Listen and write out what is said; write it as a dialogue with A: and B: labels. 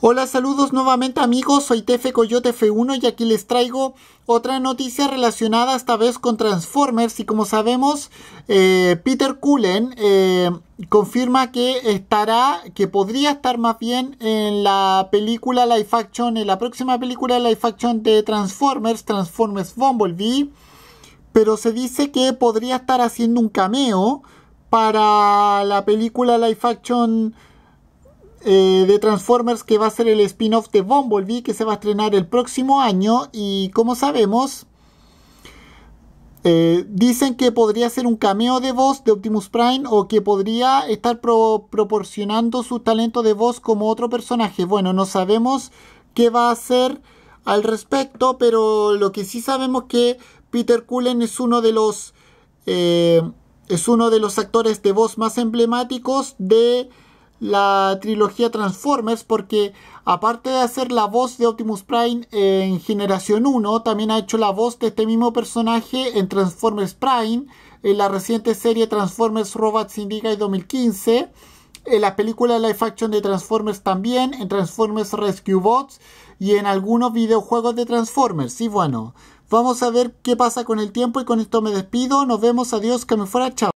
A: Hola, saludos nuevamente amigos, soy Tefe Coyote F1 y aquí les traigo otra noticia relacionada esta vez con Transformers y como sabemos eh, Peter Cullen eh, confirma que estará, que podría estar más bien en la película Life Action, en la próxima película Life Action de Transformers, Transformers Bumblebee, pero se dice que podría estar haciendo un cameo para la película Life Action eh, de Transformers que va a ser el spin-off de Bumblebee que se va a estrenar el próximo año y como sabemos eh, dicen que podría ser un cameo de voz de Optimus Prime o que podría estar proporcionando su talento de voz como otro personaje. Bueno, no sabemos qué va a hacer al respecto, pero lo que sí sabemos que Peter Cullen es uno de los eh, es uno de los actores de voz más emblemáticos de la trilogía Transformers porque aparte de hacer la voz de Optimus Prime en Generación 1, también ha hecho la voz de este mismo personaje en Transformers Prime, en la reciente serie Transformers Robots y 2015, en la película Life action de Transformers también, en Transformers Rescue Bots y en algunos videojuegos de Transformers. Y bueno, vamos a ver qué pasa con el tiempo y con esto me despido. Nos vemos, adiós, que me fuera, chao.